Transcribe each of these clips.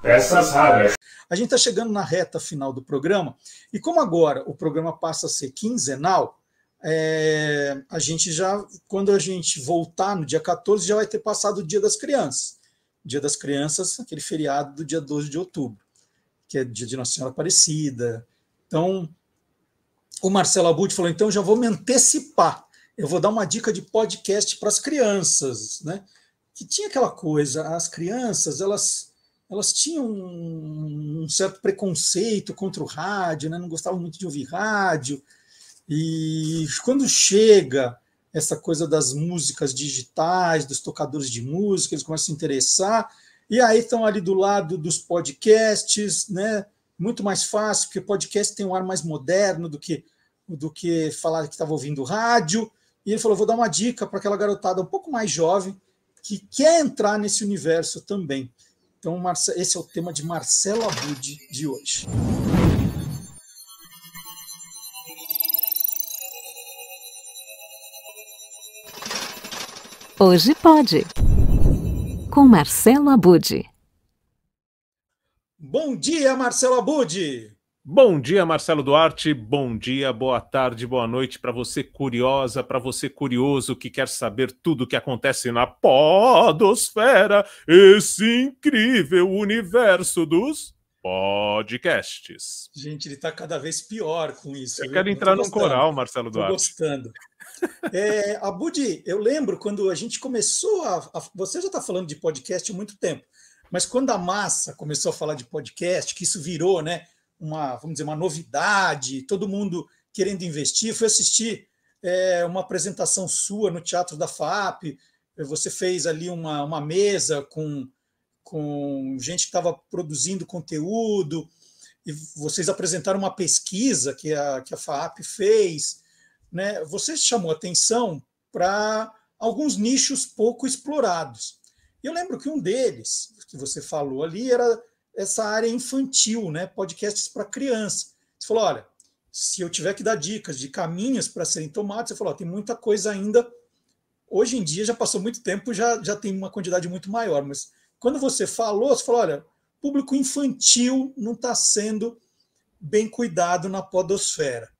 peças raras. A gente está chegando na reta final do programa, e como agora o programa passa a ser quinzenal, é, a gente já, quando a gente voltar no dia 14, já vai ter passado o Dia das Crianças. Dia das Crianças, aquele feriado do dia 12 de outubro, que é dia de Nossa Senhora Aparecida. Então, o Marcelo Abud falou: então já vou me antecipar, eu vou dar uma dica de podcast para as crianças, né? Que tinha aquela coisa, as crianças, elas elas tinham um, um certo preconceito contra o rádio, né? não gostavam muito de ouvir rádio. E quando chega essa coisa das músicas digitais, dos tocadores de música, eles começam a se interessar, e aí estão ali do lado dos podcasts, né? Muito mais fácil, porque podcast tem um ar mais moderno do que do que falar que estava ouvindo rádio. E ele falou: vou dar uma dica para aquela garotada um pouco mais jovem que quer entrar nesse universo também. Então, esse é o tema de Marcelo Abud de hoje. Hoje pode, com Marcelo Abud. Bom dia, Marcelo Abud! Bom dia, Marcelo Duarte. Bom dia, boa tarde, boa noite para você curiosa, para você curioso que quer saber tudo o que acontece na podosfera, esse incrível universo dos podcasts. Gente, ele está cada vez pior com isso. Eu viu? quero entrar num coral, Marcelo Duarte. Tô gostando. é, Abudi, eu lembro quando a gente começou a, a você já está falando de podcast há muito tempo, mas quando a massa começou a falar de podcast, que isso virou, né? uma, vamos dizer, uma novidade, todo mundo querendo investir. Fui assistir é, uma apresentação sua no Teatro da FAP, você fez ali uma, uma mesa com, com gente que estava produzindo conteúdo, e vocês apresentaram uma pesquisa que a, que a FAP fez. Né? Você chamou atenção para alguns nichos pouco explorados. Eu lembro que um deles, que você falou ali, era essa área infantil, né? Podcasts para criança. Você falou, olha, se eu tiver que dar dicas de caminhos para serem tomados, você falou, tem muita coisa ainda. Hoje em dia já passou muito tempo, já, já tem uma quantidade muito maior, mas quando você falou, você falou, olha, público infantil não está sendo bem cuidado na podosfera.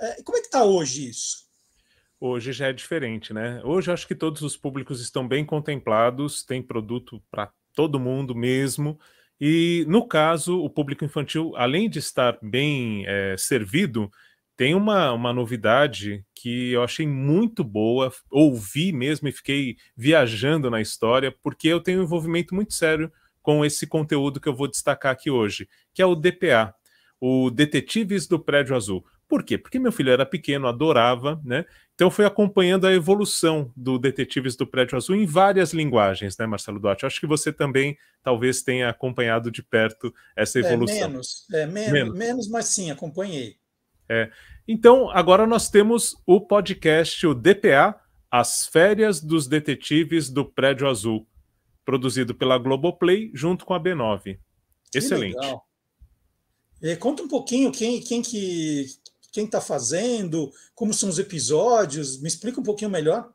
É, como é que está hoje isso? Hoje já é diferente, né? Hoje acho que todos os públicos estão bem contemplados, tem produto para todo mundo mesmo. E no caso, o público infantil, além de estar bem é, servido, tem uma, uma novidade que eu achei muito boa, ouvi mesmo e fiquei viajando na história, porque eu tenho um envolvimento muito sério com esse conteúdo que eu vou destacar aqui hoje, que é o DPA, o Detetives do Prédio Azul. Por quê? Porque meu filho era pequeno, adorava, né? Então foi acompanhando a evolução do Detetives do Prédio Azul em várias linguagens, né, Marcelo Duarte? Acho que você também talvez tenha acompanhado de perto essa é, evolução. É, menos, é, men menos. menos, mas sim, acompanhei. É. Então, agora nós temos o podcast, o DPA, As Férias dos Detetives do Prédio Azul, produzido pela Globoplay junto com a B9. Que Excelente. Legal. conta um pouquinho quem, quem que quem está fazendo, como são os episódios? Me explica um pouquinho melhor.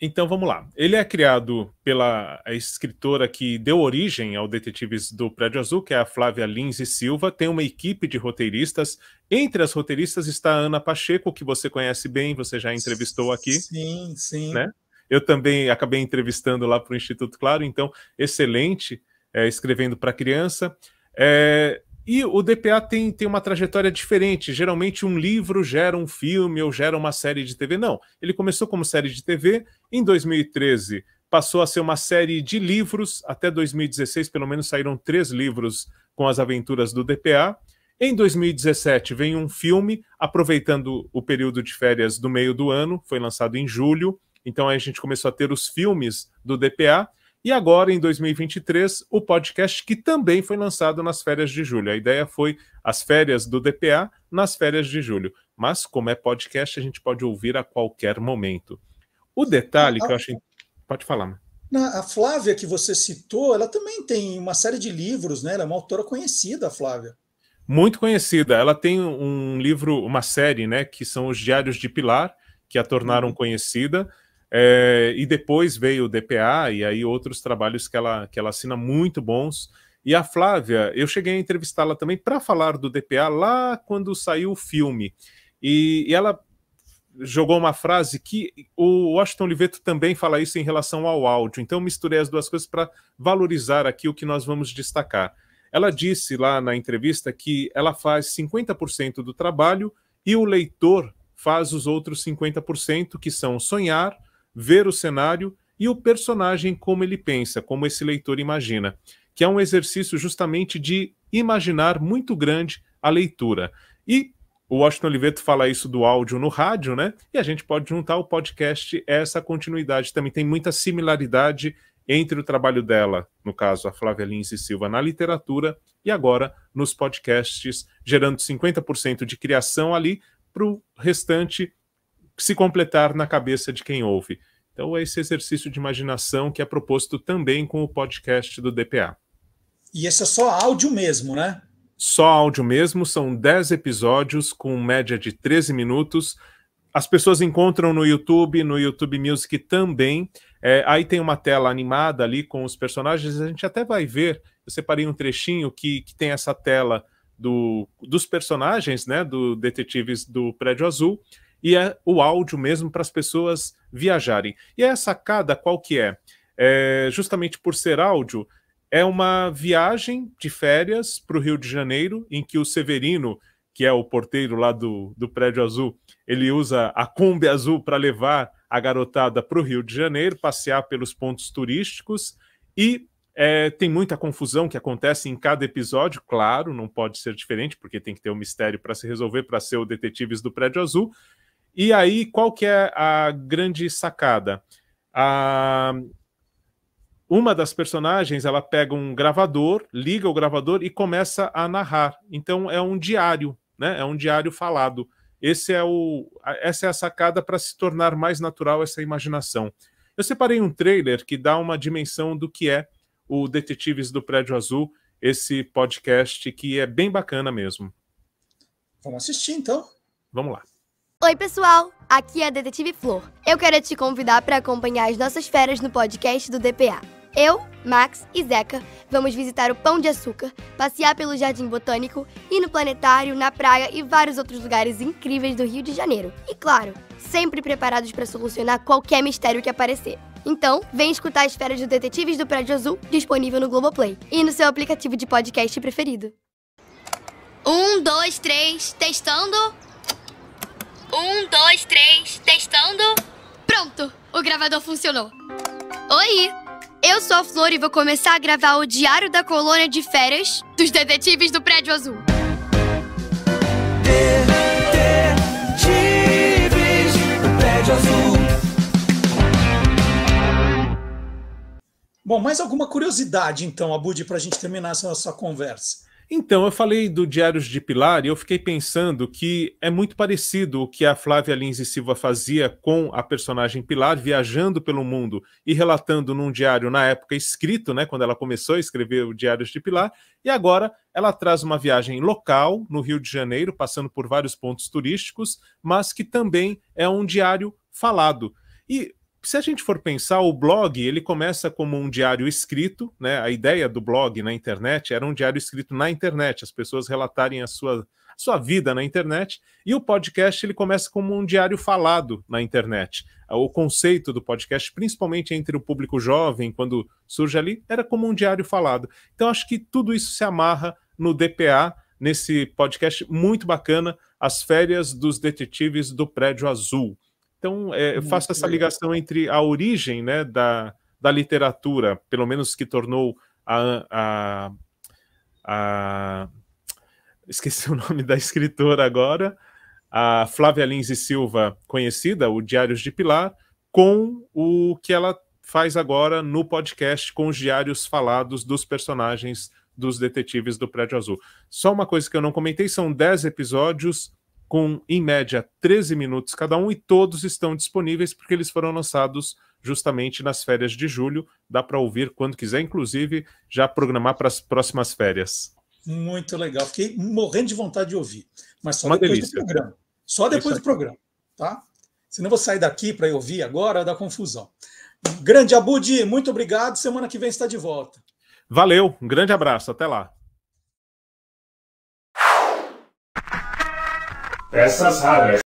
Então vamos lá. Ele é criado pela é escritora que deu origem ao Detetives do Prédio Azul, que é a Flávia Lins e Silva. Tem uma equipe de roteiristas. Entre as roteiristas está a Ana Pacheco, que você conhece bem, você já entrevistou aqui. Sim, sim. Né? Eu também acabei entrevistando lá para o Instituto Claro, então, excelente, é, escrevendo para criança. É, e o DPA tem, tem uma trajetória diferente. Geralmente, um livro gera um filme ou gera uma série de TV. Não, ele começou como série de TV. Em 2013, passou a ser uma série de livros. Até 2016, pelo menos, saíram três livros com as aventuras do DPA. Em 2017, vem um filme, aproveitando o período de férias do meio do ano. Foi lançado em julho. Então, aí a gente começou a ter os filmes do DPA. E agora, em 2023, o podcast que também foi lançado nas férias de julho. A ideia foi as férias do DPA nas férias de julho. Mas, como é podcast, a gente pode ouvir a qualquer momento. O detalhe que eu acho. Pode falar. Na, a Flávia, que você citou, ela também tem uma série de livros, né? Ela é uma autora conhecida, a Flávia. Muito conhecida. Ela tem um livro, uma série, né? Que são os Diários de Pilar, que a tornaram uhum. conhecida. É, e depois veio o DPA e aí outros trabalhos que ela, que ela assina muito bons. E a Flávia, eu cheguei a entrevistá-la também para falar do DPA lá quando saiu o filme. E, e ela jogou uma frase que o Washington Oliveto também fala isso em relação ao áudio. Então misturei as duas coisas para valorizar aqui o que nós vamos destacar. Ela disse lá na entrevista que ela faz 50% do trabalho e o leitor faz os outros 50%, que são sonhar, ver o cenário e o personagem como ele pensa, como esse leitor imagina, que é um exercício justamente de imaginar muito grande a leitura. E o Washington Oliveto fala isso do áudio no rádio, né? E a gente pode juntar o podcast a essa continuidade também. Tem muita similaridade entre o trabalho dela, no caso a Flávia Lins e Silva, na literatura e agora nos podcasts, gerando 50% de criação ali para o restante se completar na cabeça de quem ouve. Então, é esse exercício de imaginação que é proposto também com o podcast do DPA. E esse é só áudio mesmo, né? Só áudio mesmo, são 10 episódios com média de 13 minutos. As pessoas encontram no YouTube, no YouTube Music também. É, aí tem uma tela animada ali com os personagens. A gente até vai ver. Eu separei um trechinho que, que tem essa tela do, dos personagens, né? Do Detetives do Prédio Azul e é o áudio mesmo para as pessoas viajarem. E é a sacada qual que é? é? Justamente por ser áudio, é uma viagem de férias para o Rio de Janeiro, em que o Severino, que é o porteiro lá do, do prédio azul, ele usa a Kombi azul para levar a garotada para o Rio de Janeiro, passear pelos pontos turísticos e é, tem muita confusão que acontece em cada episódio, claro, não pode ser diferente, porque tem que ter um mistério para se resolver, para ser o Detetives do Prédio Azul. E aí, qual que é a grande sacada? A... Uma das personagens, ela pega um gravador, liga o gravador e começa a narrar. Então é um diário, né? É um diário falado. Esse é o, essa é a sacada para se tornar mais natural essa imaginação. Eu separei um trailer que dá uma dimensão do que é o Detetives do Prédio Azul, esse podcast que é bem bacana mesmo. Vamos assistir então. Vamos lá. Oi, pessoal! Aqui é a Detetive Flor. Eu quero te convidar para acompanhar as nossas férias no podcast do DPA. Eu, Max e Zeca vamos visitar o Pão de Açúcar, passear pelo Jardim Botânico, ir no Planetário, na praia e vários outros lugares incríveis do Rio de Janeiro. E claro, sempre preparados para solucionar qualquer mistério que aparecer. Então, vem escutar as férias do Detetives do Prédio Azul, disponível no Globoplay e no seu aplicativo de podcast preferido. Um, dois, três, testando. Um, dois, três, testando. Pronto, o gravador funcionou. Oi, eu sou a Flor e vou começar a gravar o Diário da Colônia de Férias dos Detetives do Prédio Azul. Detetives do Prédio Azul. Bom, mais alguma curiosidade então, Abud, para a gente terminar essa nossa conversa? Então, eu falei do Diários de Pilar e eu fiquei pensando que é muito parecido o que a Flávia Lins e Silva fazia com a personagem Pilar, viajando pelo mundo e relatando num diário, na época escrito, né, quando ela começou a escrever o Diários de Pilar, e agora ela traz uma viagem local no Rio de Janeiro, passando por vários pontos turísticos, mas que também é um diário falado. E se a gente for pensar, o blog ele começa como um diário escrito, né? A ideia do blog na internet era um diário escrito na internet, as pessoas relatarem a sua, sua vida na internet, e o podcast ele começa como um diário falado na internet. O conceito do podcast, principalmente entre o público jovem, quando surge ali, era como um diário falado. Então, acho que tudo isso se amarra no DPA, nesse podcast muito bacana, As Férias dos Detetives do Prédio Azul. Então, é, eu faço essa ligação entre a origem né, da, da literatura, pelo menos que tornou a, a, a esqueci o nome da escritora agora, a Flávia Lins e Silva, conhecida, o Diários de Pilar, com o que ela faz agora no podcast com os diários falados dos personagens dos detetives do Prédio Azul. Só uma coisa que eu não comentei, são 10 episódios, com em média 13 minutos cada um, e todos estão disponíveis porque eles foram lançados justamente nas férias de julho. Dá para ouvir quando quiser, inclusive já programar para as próximas férias. Muito legal, fiquei morrendo de vontade de ouvir, mas só Uma depois delícia. do programa. Só depois do programa, tá? Senão vou sair daqui para eu ouvir agora, dá confusão. Grande Abudi, muito obrigado. Semana que vem está de volta. Valeu, um grande abraço, até lá. peças raras.